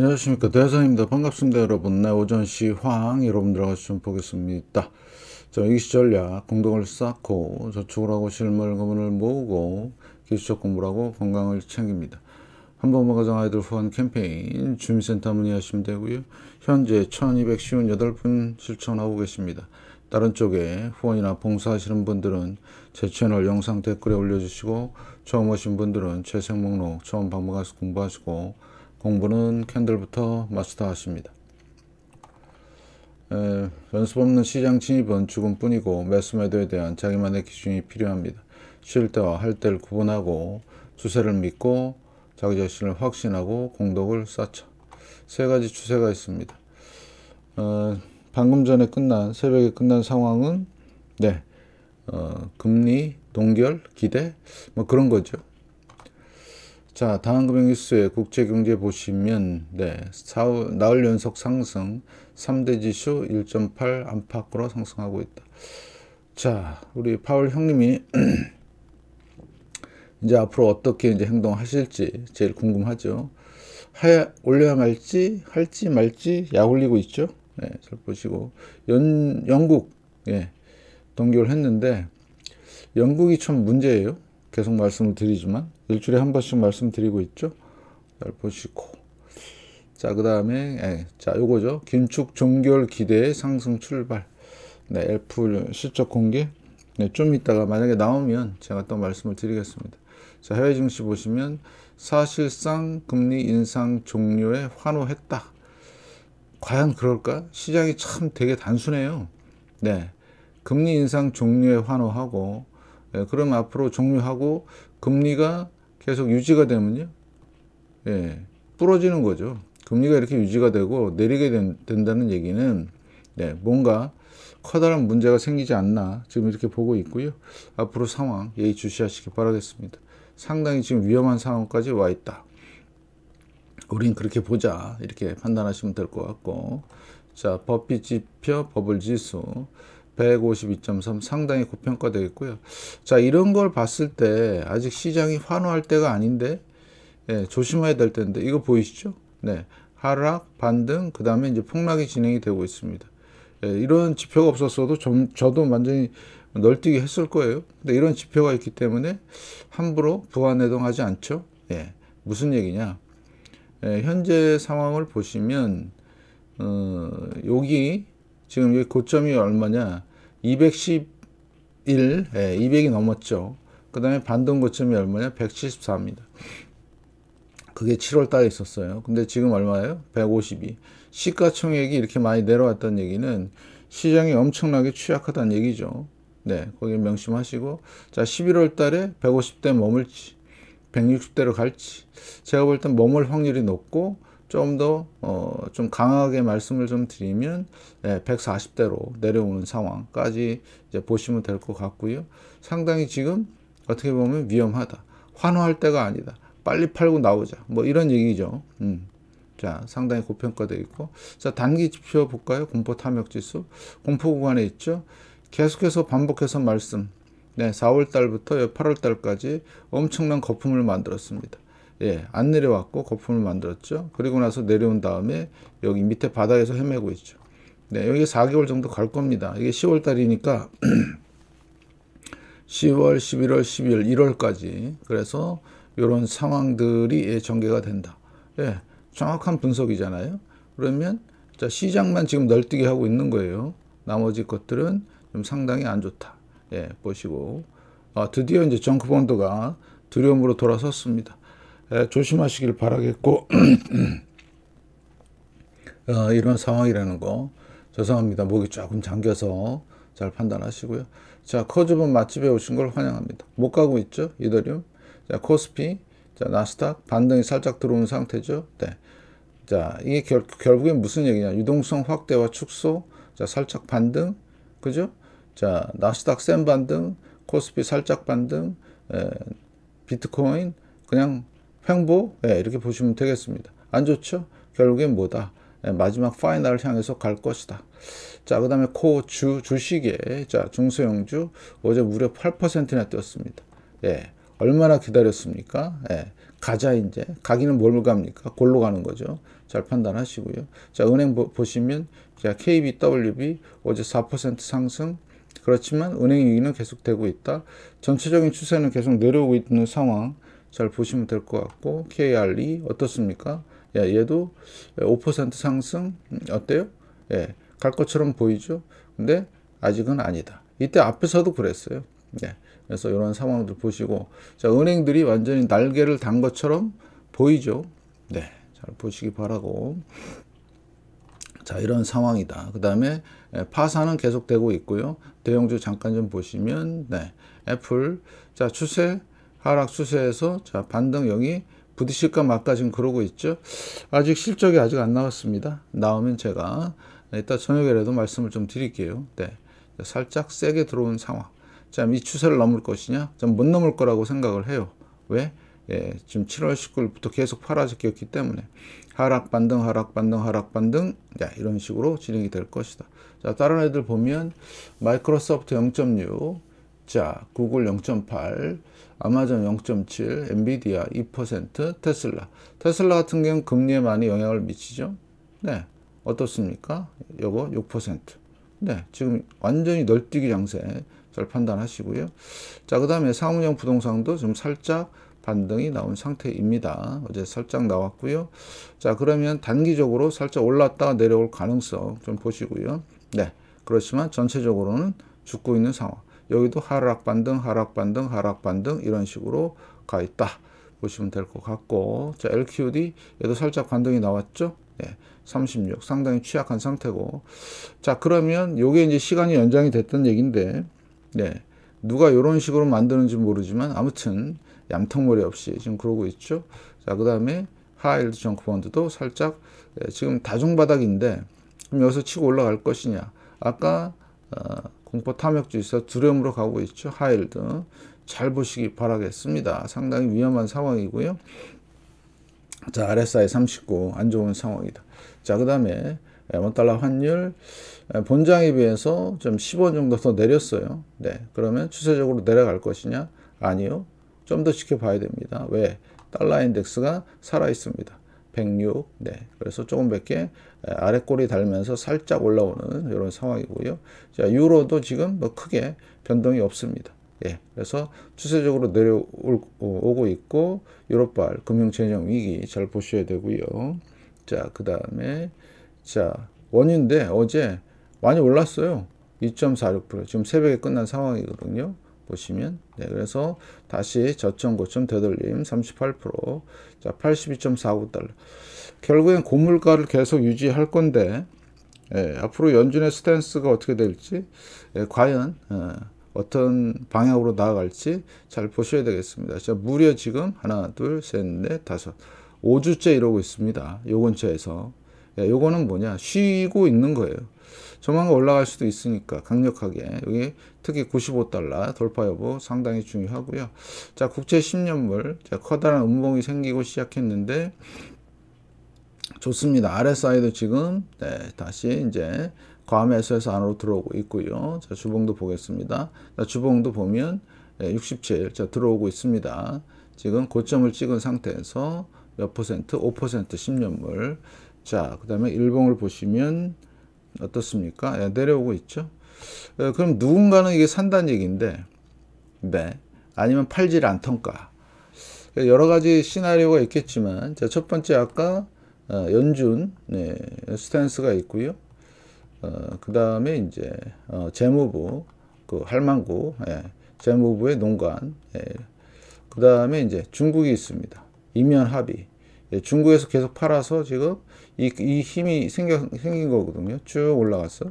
안녕하십니까 대사입니다 반갑습니다 여러분 네 오전 시황 여러분들하고 좀 보겠습니다 자이시 전략 공동을 쌓고 저축을 하고 실물 금을 모으고 기술적 공부를 하고 건강을 챙깁니다 한번만 가정 아이들 후원 캠페인 주민센터 문의하시면 되고요 현재 1258분 실천하고 계십니다 다른 쪽에 후원이나 봉사하시는 분들은 제 채널 영상 댓글에 올려주시고 처음 오신 분들은 재생 목록 처음 방문가서 공부하시고 공부는 캔들부터 마스터하십니다. 에, 연습 없는 시장 진입은 죽음 뿐이고 매수 매도에 대한 자기만의 기준이 필요합니다. 쉴 때와 할 때를 구분하고 추세를 믿고 자기 자신을 확신하고 공덕을 쌓죠. 세 가지 추세가 있습니다. 어, 방금 전에 끝난 새벽에 끝난 상황은 네 어, 금리, 동결, 기대 뭐 그런 거죠. 자, 다음 금융뉴스의 국제경제 보시면 네, 나흘 연속 상승, 3대 지수 1.8 안팎으로 상승하고 있다. 자, 우리 파월 형님이 이제 앞으로 어떻게 이제 행동하실지 제일 궁금하죠. 하야, 올려야 말지, 할지 말지 약 올리고 있죠. 네, 잘 보시고 연, 영국 예, 동결 했는데 영국이 참 문제예요. 계속 말씀을 드리지만 일주일에 한 번씩 말씀드리고 있죠. 잘 보시고. 자, 그 다음에, 예, 자, 요거죠. 긴축 종결 기대의 상승 출발. 네, 애플 실적 공개. 네, 좀 이따가 만약에 나오면 제가 또 말씀을 드리겠습니다. 자, 해외 증시 보시면 사실상 금리 인상 종료에 환호했다. 과연 그럴까? 시장이 참 되게 단순해요. 네. 금리 인상 종료에 환호하고, 네, 그럼 앞으로 종료하고, 금리가 계속 유지가 되면요. 예, 부러지는 거죠. 금리가 이렇게 유지가 되고 내리게 된, 다는 얘기는 네, 뭔가 커다란 문제가 생기지 않나 지금 이렇게 보고 있고요. 앞으로 상황 예의 주시하시기 바라겠습니다. 상당히 지금 위험한 상황까지 와 있다. 우린 그렇게 보자 이렇게 판단하시면 될 것 같고 자 버핏 지표 버블 지수 152.3 상당히 고평가되어 있고요. 자 이런 걸 봤을 때 아직 시장이 환호할 때가 아닌데 예, 조심해야 될 텐데 이거 보이시죠? 네 하락 반등 그 다음에 이제 폭락이 진행이 되고 있습니다. 예, 이런 지표가 없었어도 좀, 저도 완전히 널뛰기 했을 거예요. 근데 이런 지표가 있기 때문에 함부로 부안해동하지 않죠. 예, 무슨 얘기냐? 예, 현재 상황을 보시면 어, 여기 지금 여기 고점이 얼마냐 211, 예, 200이 넘었죠. 그 다음에 반등 고점이 얼마냐? 174입니다. 그게 7월 달에 있었어요. 근데 지금 얼마예요? 152. 시가총액이 이렇게 많이 내려왔다는 얘기는 시장이 엄청나게 취약하다는 얘기죠. 네, 거기 명심하시고 자 11월 달에 150대 머물지 160대로 갈지 제가 볼 땐 머물 확률이 높고 좀 더, 어, 좀 강하게 말씀을 좀 드리면, 예, 140대로 내려오는 상황까지 이제 보시면 될 것 같고요. 상당히 지금 어떻게 보면 위험하다. 환호할 때가 아니다. 빨리 팔고 나오자. 뭐 이런 얘기죠. 음. 자, 상당히 고평가되어 있고. 자, 단기 지표 볼까요? 공포 탐욕 지수. 공포 구간에 있죠. 계속해서 반복해서 말씀. 네, 4월 달부터 8월 달까지 엄청난 거품을 만들었습니다. 예, 안 내려왔고 거품을 만들었죠. 그리고 나서 내려온 다음에 여기 밑에 바닥에서 헤매고 있죠. 네, 여기 4개월 정도 갈 겁니다. 이게 10월 달이니까 10월, 11월, 12월, 1월까지 그래서 이런 상황들이 예, 전개가 된다. 예, 정확한 분석이잖아요. 그러면 자, 시장만 지금 널뛰게 하고 있는 거예요. 나머지 것들은 좀 상당히 안 좋다. 예, 보시고 아, 드디어 이제 정크본드가 두려움으로 돌아섰습니다. 예, 조심하시길 바라겠고 어, 이런 상황이라는 거 죄송합니다. 목이 조금 잠겨서 잘 판단하시고요. 자, 커즈본 맛집에 오신 걸 환영합니다. 못 가고 있죠? 이더리움. 자, 코스피. 자, 나스닥. 반등이 살짝 들어온 상태죠? 네. 자, 이게 결, 결국엔 무슨 얘기냐. 유동성 확대와 축소. 자, 살짝 반등. 그죠? 자, 나스닥 센 반등. 코스피 살짝 반등. 에, 예, 비트코인. 그냥 횡보 예, 네, 이렇게 보시면 되겠습니다. 안 좋죠? 결국엔 뭐다? 예, 마지막 파이널을 향해서 갈 것이다. 자, 그 다음에 코 주, 주식에, 자, 중소형주, 어제 무려 8%나 뛰었습니다. 예, 얼마나 기다렸습니까? 예, 가자, 이제. 가기는 뭘 갑니까? 골로 가는 거죠. 잘 판단하시고요. 자, 은행 보, 보시면, 자, KBWB 어제 4% 상승, 그렇지만 은행 위기는 계속되고 있다. 전체적인 추세는 계속 내려오고 있는 상황. 잘 보시면 될 것 같고 KRE 어떻습니까? 예, 얘도 5% 상승 음, 어때요? 예, 갈 것처럼 보이죠? 근데 아직은 아니다. 이때 앞에서도 그랬어요. 예, 그래서 이런 상황들 보시고 자, 은행들이 완전히 날개를 단 것처럼 보이죠? 네, 잘 보시기 바라고 자 이런 상황이다 그 다음에 예, 파산은 계속되고 있고요 대형주 잠깐 좀 보시면 네 애플 자 추세 하락 추세에서 자 반등형이 부딪힐까 말까 지금 그러고 있죠. 아직 실적이 아직 안 나왔습니다. 나오면 제가 네, 이따 저녁에라도 말씀을 좀 드릴게요. 네. 살짝 세게 들어온 상황. 자, 이 추세를 넘을 것이냐? 좀 못 넘을 거라고 생각을 해요. 왜? 예, 지금 7월 19일부터 계속 팔아지켰기 때문에 하락 반등 하락 반등 하락 반등 야, 이런 식으로 진행이 될 것이다. 자, 다른 애들 보면 마이크로소프트 0.6 자, 구글 0.8, 아마존 0.7, 엔비디아 2%, 테슬라. 테슬라 같은 경우는 금리에 많이 영향을 미치죠. 네. 어떻습니까? 요거 6%. 네. 지금 완전히 널뛰기 장세 잘 판단하시고요. 자, 그 다음에 상업용 부동산도 좀 살짝 반등이 나온 상태입니다. 어제 살짝 나왔고요. 자, 그러면 단기적으로 살짝 올랐다가 내려올 가능성 좀 보시고요. 네. 그렇지만 전체적으로는 죽고 있는 상황. 여기도 하락반등, 하락반등, 하락반등 이런 식으로 가 있다. 보시면 될 것 같고 자 LQD 얘도 살짝 반등이 나왔죠 네, 예, 36 상당히 취약한 상태고 자 그러면 요게 이제 시간이 연장이 됐던 얘기인데 네, 누가 이런 식으로 만드는지 모르지만 아무튼 얌턱머리 없이 지금 그러고 있죠 자그 다음에 하일드 정크펀드도 살짝 네, 지금 다중바닥인데 그럼 여기서 치고 올라갈 것이냐 아까 어, 공포 탐욕지에서 두려움으로 가고 있죠. 하일드. 잘 보시기 바라겠습니다. 상당히 위험한 상황이고요. 자, RSI 39. 안 좋은 상황이다. 자, 그 다음에 예, 원달러 환율 예, 본장에 비해서 좀 10원 정도 더 내렸어요. 네. 그러면 추세적으로 내려갈 것이냐? 아니요. 좀 더 지켜봐야 됩니다. 왜? 달러 인덱스가 살아 있습니다. 106. 네. 그래서 조금 몇개 아래 꼬리 달면서 살짝 올라오는 이런 상황이고요. 자, 유로도 지금 뭐 크게 변동이 없습니다. 예. 그래서 추세적으로 내려오고 어, 있고 유럽발 금융진흥 위기 잘 보셔야 되고요. 자, 그다음에 자, 원인데 어제 많이 올랐어요. 2.46% 지금 새벽에 끝난 상황이거든요. 보시면 네, 그래서 다시 저점 고점 되돌림 38% 자, 82.49달러. 결국엔 고물가를 계속 유지할 건데 예, 앞으로 연준의 스탠스가 어떻게 될지 예, 과연 예, 어떤 방향으로 나아갈지 잘 보셔야 되겠습니다. 자, 무려 지금 하나, 둘, 셋, 넷, 다섯 5주째 이러고 있습니다. 요 근처에서 예, 요거는 뭐냐 쉬고 있는 거예요 조만간 올라갈 수도 있으니까 강력하게 여기 특히 95달러 돌파 여부 상당히 중요하고요 자 국채 10년물 자, 커다란 음봉이 생기고 시작했는데 좋습니다 RSI도 지금 네, 다시 이제 과매수에서 안으로 들어오고 있고요 자 주봉도 보겠습니다 자, 주봉도 보면 네, 예, 67 자, 들어오고 있습니다 지금 고점을 찍은 상태에서 몇 퍼센트? 5% 10년물 자, 그 다음에 일봉을 보시면 어떻습니까? 예, 내려오고 있죠. 예, 그럼 누군가는 이게 산다 얘기인데, 네. 아니면 팔질 않던가. 예, 여러 가지 시나리오가 있겠지만, 자, 첫 번째 아까 어, 연준 네, 스탠스가 있고요. 어, 그 다음에 이제 어, 재무부, 그 할망구, 예, 재무부의 농관, 예. 그 다음에 이제 중국이 있습니다. 이면 합의. 예, 중국에서 계속 팔아서 지금 이, 이 힘이 생겨, 생긴 거거든요. 쭉 올라갔어.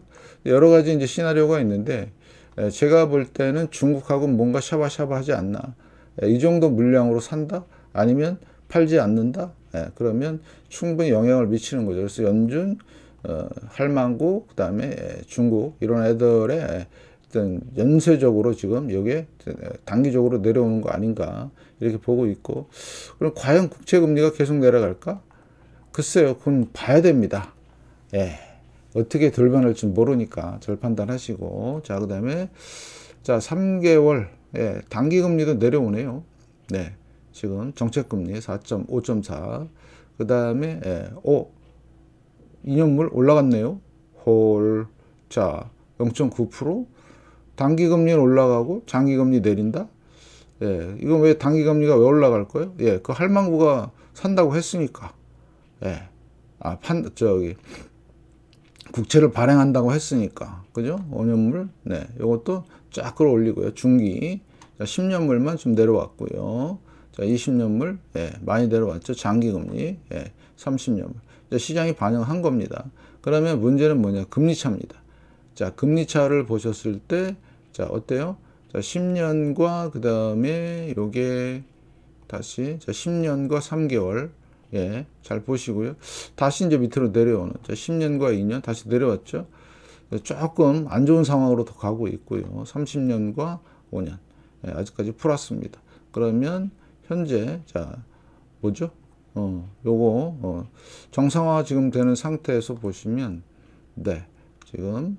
여러 가지 이제 시나리오가 있는데, 예, 제가 볼 때는 중국하고 뭔가 샤바샤바 하지 않나. 예, 이 정도 물량으로 산다? 아니면 팔지 않는다? 그러면 충분히 영향을 미치는 거죠. 그래서 연준, 어, 할망구, 그 다음에 중국, 이런 애들의 어떤 연쇄적으로 지금 여기에 단기적으로 내려오는 거 아닌가 이렇게 보고 있고 그럼 과연 국채금리가 계속 내려갈까? 글쎄요 그건 봐야 됩니다 예 어떻게 돌변할지 모르니까 절 판단하시고 자그 다음에 자 3개월 예, 단기금리도 내려오네요 네 지금 정책금리 4.5.4그 다음에 예, 5 2년물 올라갔네요 홀자 0.9% 단기금리는 올라가고 장기금리 내린다? 예, 이건 왜 단기금리가 왜 올라갈 거예요? 예, 그 할망구가 산다고 했으니까. 예, 아, 판, 저기, 국채를 발행한다고 했으니까. 그죠? 5년물. 네, 요것도 쫙 끌어올리고요. 중기. 자, 10년물만 좀 내려왔고요. 자, 20년물. 예, 많이 내려왔죠. 장기금리. 예, 30년물. 자, 시장이 반영한 겁니다. 그러면 문제는 뭐냐? 금리차입니다. 자, 금리차를 보셨을 때자 어때요 자 10년과 그 다음에 요게 다시 자 10년과 3개월 예, 잘 보시고요. 다시 이제 밑으로 내려오는. 자, 10년과 2년 다시 내려왔죠. 조금 안 좋은 상황으로 더 가고 있고요. 30년과 5년. 예, 아직까지 플러스니다 그러면 현재 자, 뭐죠? 어, 요거 어, 정상화 지금 되는 상태에서 보시면 네. 지금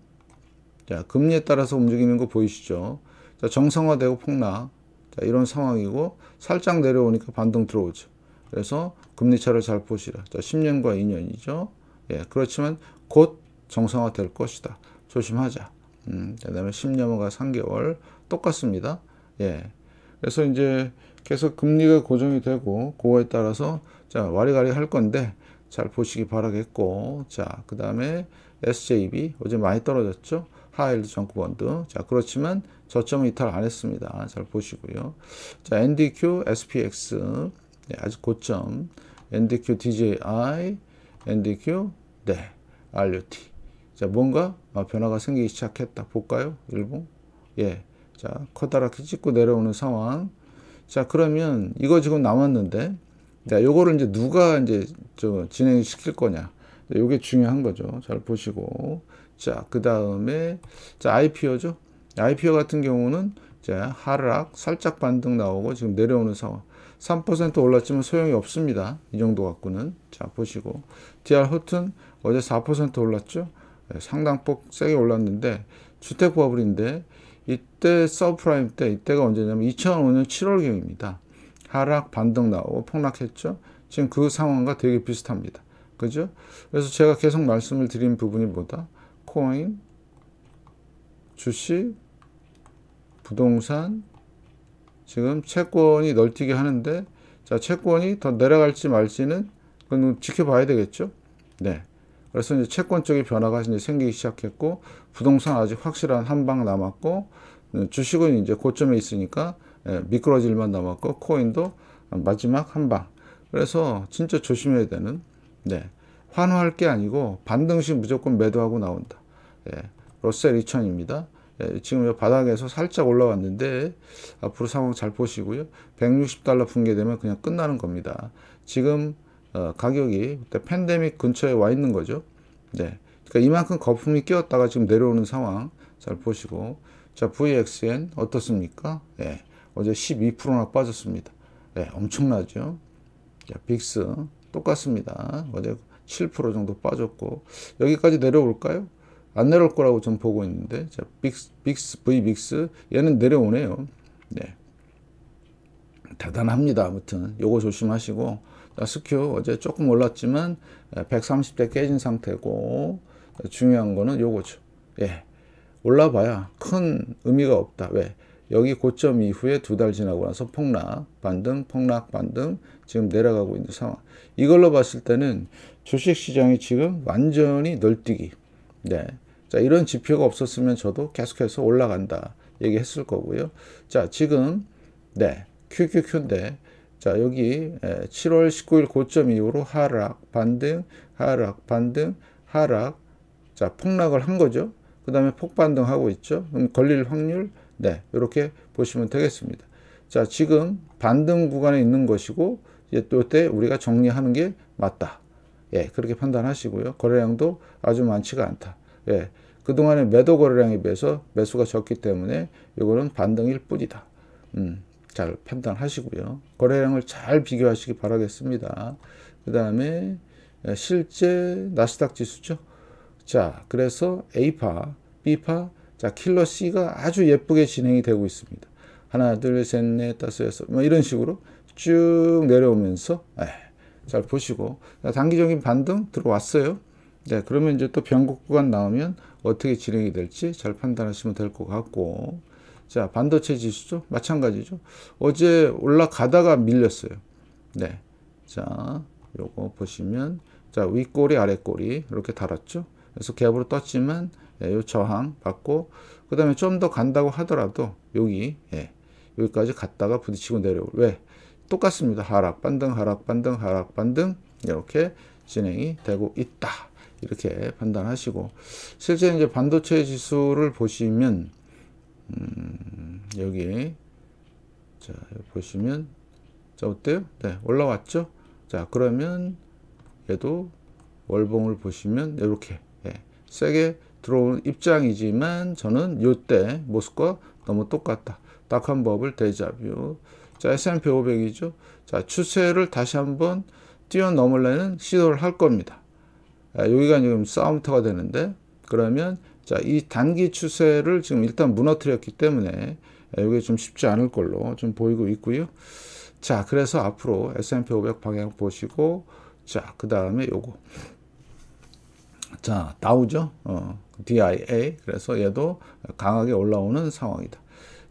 자, 금리에 따라서 움직이는 거 보이시죠? 자, 정상화되고 폭락. 자, 이런 상황이고 살짝 내려오니까 반등 들어오죠. 그래서 금리 차를 잘 보시라. 자, 10년과 2년이죠. 예, 그렇지만 곧 정상화 될 것이다. 조심하자. 음, 그다음에 10년과 3개월 똑같습니다. 예. 그래서 이제 계속 금리가 고정이 되고 그거에 따라서 자, 와리가리 할 건데 잘 보시기 바라겠고. 자, 그다음에 SJB 어제 많이 떨어졌죠. 파일드 정크본드. 자, 그렇지만 저점 이탈 안 했습니다. 잘 보시고요. 자, NDQ, SPX. 네, 아직 고점. NDQ, DJI, NDQ, 네, RUT. 자, 뭔가 아, 변화가 생기기 시작했다. 볼까요? 일봉. 예. 자, 커다랗게 찍고 내려오는 상황. 자, 그러면 이거 지금 남았는데, 자, 요거를 이제 누가 이제 저 진행시킬 거냐. 요게 중요한 거죠. 잘 보시고. 자, 그 다음에, 자, IPO죠. IPO 같은 경우는, 자, 하락, 살짝 반등 나오고 지금 내려오는 상황. 3% 올랐지만 소용이 없습니다. 이 정도 갖고는. 자, 보시고. DR 호튼 어제 4% 올랐죠? 네, 상당폭 세게 올랐는데, 주택 버블인데, 이때 서프라임 때, 이때가 언제냐면 2005년 7월경입니다. 하락, 반등 나오고 폭락했죠? 지금 그 상황과 되게 비슷합니다. 그죠? 그래서 제가 계속 말씀을 드린 부분이 뭐다? 코인 주식, 부동산, 지금 채권이 널뛰게 하는데 자 채권이 더 내려갈지 말지는 그건 지켜봐야 되겠죠. 네. 그래서 이제 채권 쪽의 변화가 이제 생기기 시작했고 부동산 아직 확실한 한 방 남았고 네, 주식은 이제 고점에 있으니까 예, 미끄러질만 남았고 코인도 마지막 한 방. 그래서 진짜 조심해야 되는 네. 환호할 게 아니고 반등 시 무조건 매도하고 나온다. 예, 러셀 2000입니다. 예, 지금 바닥에서 살짝 올라왔는데 앞으로 상황 잘 보시고요. 160달러 붕괴되면 그냥 끝나는 겁니다. 지금 어, 가격이 팬데믹 근처에 와 있는 거죠. 네. 그러니까 이만큼 거품이 끼었다가 지금 내려오는 상황 잘 보시고 자 VXN 어떻습니까? 예, 어제 12%나 빠졌습니다. 예, 엄청나죠. 자, 빅스 똑같습니다. 어제 7% 정도 빠졌고 여기까지 내려올까요? 안 내려올 거라고 전 보고 있는데 자, 빅스, 빅스, 브이빅스 얘는 내려오네요. 네. 대단합니다. 아무튼 요거 조심하시고 스큐 어제 조금 올랐지만 130대 예, 깨진 상태고 중요한 거는 요거죠. 예. 올라봐야 큰 의미가 없다. 왜? 여기 고점 이후에 두 달 지나고 나서 폭락, 반등, 폭락, 반등 지금 내려가고 있는 상황. 이걸로 봤을 때는 주식시장이 지금 완전히 널뛰기. 네. 자, 이런 지표가 없었으면 저도 계속해서 올라간다 얘기했을 거고요. 자, 지금 네, QQQ인데 자, 여기 7월 19일 고점 이후로 하락, 반등, 하락, 반등, 하락. 자, 폭락을 한 거죠. 그다음에 폭반등하고 있죠. 그럼 걸릴 확률 네, 이렇게 보시면 되겠습니다. 자, 지금 반등 구간에 있는 것이고 이때 우리가 정리하는 게 맞다. 예, 그렇게 판단하시고요. 거래량도 아주 많지가 않다. 예. 그동안의 매도 거래량에 비해서 매수가 적기 때문에 이거는 반등일 뿐이다. 음, 잘 판단하시고요. 거래량을 잘 비교하시기 바라겠습니다. 그 다음에 예, 실제 나스닥 지수죠. 자, 그래서 A파, B파, 자, 킬러 C가 아주 예쁘게 진행이 되고 있습니다. 하나, 둘, 셋, 넷, 다섯, 여섯, 뭐 이런 식으로 쭉 내려오면서, 에이, 예, 잘 보시고, 단기적인 반등 들어왔어요. 네, 그러면 이제 또 변곡구간 나오면 어떻게 진행이 될지 잘 판단하시면 될 것 같고 자 반도체 지수죠 마찬가지죠 어제 올라가다가 밀렸어요 네자 요거 보시면 자 윗꼬리 아래꼬리 이렇게 달았죠 그래서 갭으로 떴지만 예, 요 저항 받고 그 다음에 좀 더 간다고 하더라도 여기 예, 여기까지 갔다가 부딪히고 내려올 왜 똑같습니다 하락 반등 하락 반등 하락 반등 이렇게 진행이 되고 있다 이렇게 판단하시고 실제 이제 반도체 지수를 보시면 음, 여기 자 보시면 자 어때요? 네 올라왔죠? 자 그러면 얘도 월봉을 보시면 이렇게 예, 세게 들어온 입장이지만 저는 요때 모습과 너무 똑같다. 딱한 법을 대자뷰. 자, S&P 500이죠. 자, 추세를 다시 한번 뛰어넘으려는 시도를 할 겁니다. 여기가 지금 싸움터가 되는데 그러면 자이 단기 추세를 지금 일단 무너뜨렸기 때문에 이게 좀 쉽지 않을 걸로 좀 보이고 있고요. 자 그래서 앞으로 S&P 500 방향 보시고 자 그 다음에 요거 자 다우죠 어, DIA 그래서 얘도 강하게 올라오는 상황이다.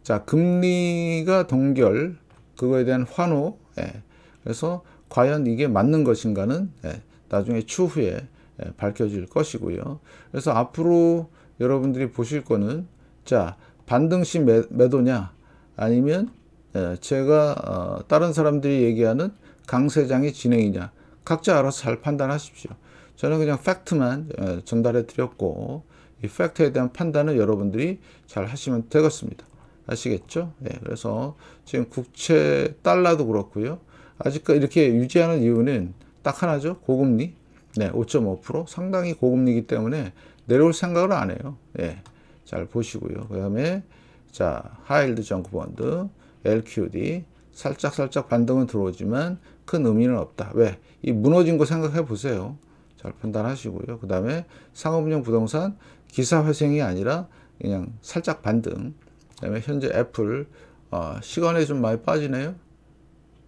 자 금리가 동결 그거에 대한 환호 예. 그래서 과연 이게 맞는 것인가는 예. 나중에 추후에 예, 밝혀질 것이고요. 그래서 앞으로 여러분들이 보실 거는 자 반등시 매, 도냐 아니면 예, 제가 어, 다른 사람들이 얘기하는 강세장의 진행이냐 각자 알아서 잘 판단하십시오. 저는 그냥 팩트만 예, 전달해 드렸고 이 팩트에 대한 판단은 여러분들이 잘 하시면 되겠습니다. 아시겠죠? 네, 그래서 지금 국채 달러도 그렇고요. 아직까지 이렇게 유지하는 이유는 딱 하나죠. 고금리. 네, 5.5% 상당히 고금리이기 때문에 내려올 생각을 안 해요. 예. 잘 보시고요. 그다음에 자, 하일드 정크 본드, LQD 살짝 살짝 반등은 들어오지만 큰 의미는 없다. 왜? 이 무너진 거 생각해 보세요. 잘 판단하시고요. 그다음에 상업용 부동산 기사 회생이 아니라 그냥 살짝 반등. 그다음에 현재 애플 어, 시간에 좀 많이 빠지네요.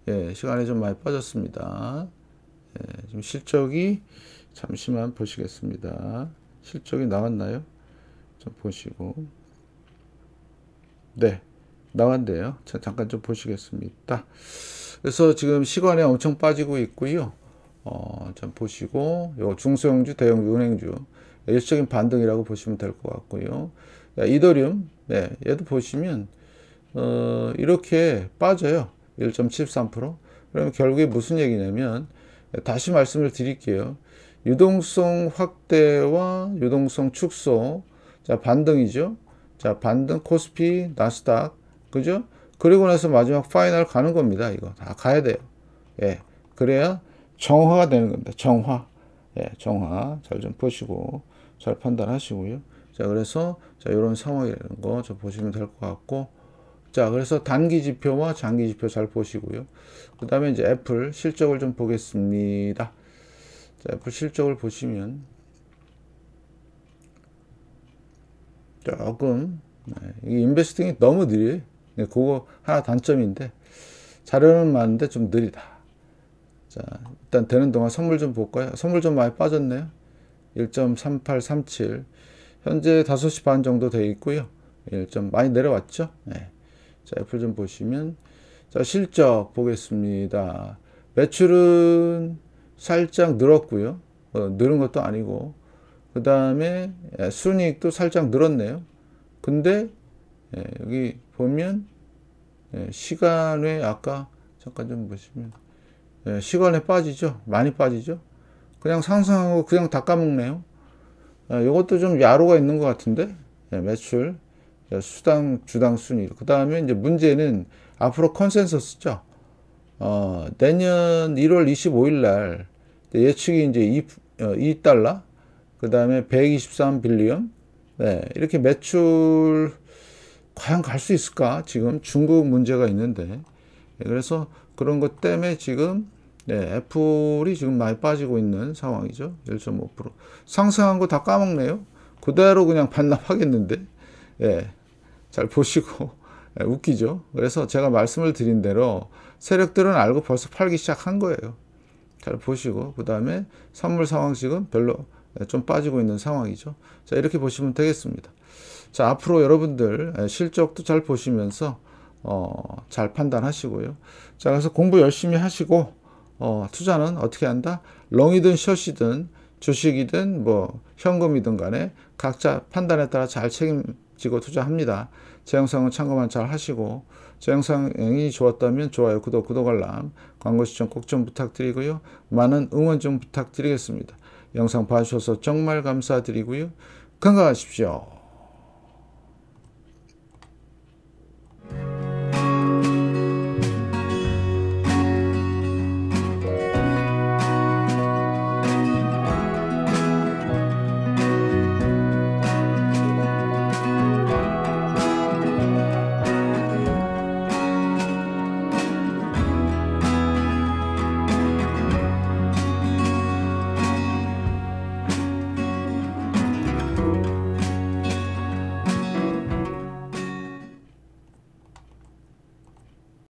예, 시간에 좀 많이 빠졌습니다. 예, 지금 실적이 잠시만 보시겠습니다. 실적이 나왔나요? 좀 보시고 네 나왔네요. 자, 잠깐 좀 보시겠습니다. 그래서 지금 시간에 엄청 빠지고 있고요. 어, 좀 보시고 요 중소형주, 대형주, 은행주 일적인 반등이라고 보시면 될 것 같고요. 야, 이더리움, 네, 얘도 보시면 어, 이렇게 빠져요. 1.73%. 그러면 결국에 무슨 얘기냐면 다시 말씀을 드릴게요. 유동성 확대와 유동성 축소, 자 반등이죠. 자 반등 코스피 나스닥 그죠? 그리고 나서 마지막 파이널 가는 겁니다. 이거 다 가야 돼요. 예, 그래야 정화가 되는 겁니다. 정화, 예, 정화 잘 좀 보시고 잘 판단하시고요. 자 그래서 자 이런 상황이라는 거좀 보시면 될 것 같고. 자, 그래서 단기 지표와 장기 지표 잘 보시고요. 그 다음에 이제 애플 실적을 좀 보겠습니다. 자, 애플 실적을 보시면 조금 네, 인베스팅이 너무 느려요. 네, 그거 하나 단점인데 자료는 많은데 좀 느리다. 자, 일단 되는 동안 선물 좀 볼까요? 선물 좀 많이 빠졌네요. 1.3837 현재 5시 반 정도 되어 있고요. 1. 많이 내려왔죠. 네. 자, 애플 좀 보시면 자, 실적 보겠습니다. 매출은 살짝 늘었고요. 어, 늘은 것도 아니고 그 다음에 예, 순이익도 살짝 늘었네요. 근데 예, 여기 보면 예, 시간 에 아까 잠깐 좀 보시면 예, 시간에 빠지죠. 많이 빠지죠. 그냥 상승하고 그냥 다 까먹네요. 이것도 아, 좀 야로가 있는 것 같은데 예, 매출 수당 주당 순위. 그 다음에 이제 문제는 앞으로 컨센서스죠. 어, 내년 1월 25일 날 예측이 이제 2, 2달러, 어, 그 다음에 123 빌리언, 네, 이렇게 매출 과연 갈 수 있을까? 지금 중국 문제가 있는데. 네, 그래서 그런 것 때문에 지금 네, 애플이 지금 많이 빠지고 있는 상황이죠. 1.5%. 상승한 거 다 까먹네요. 그대로 그냥 반납하겠는데. 예. 네. 잘 보시고 예, 웃기죠. 그래서 제가 말씀을 드린 대로 세력들은 알고 벌써 팔기 시작한 거예요. 잘 보시고 그 다음에 선물 상황 식은 별로 예, 좀 빠지고 있는 상황이죠. 자 이렇게 보시면 되겠습니다. 자 앞으로 여러분들 예, 실적도 잘 보시면서 어, 잘 판단하시고요. 자 그래서 공부 열심히 하시고 어, 투자는 어떻게 한다? 롱이든 숏이든 주식이든 뭐 현금이든 간에 각자 판단에 따라 잘 책임 지고 투자합니다. 제 영상은 참고만 잘 하시고 제 영상이 좋았다면 좋아요, 구독, 구독 알람, 광고 시청 꼭 좀 부탁드리고요. 많은 응원 좀 부탁드리겠습니다. 영상 봐주셔서 정말 감사드리고요. 건강하십시오.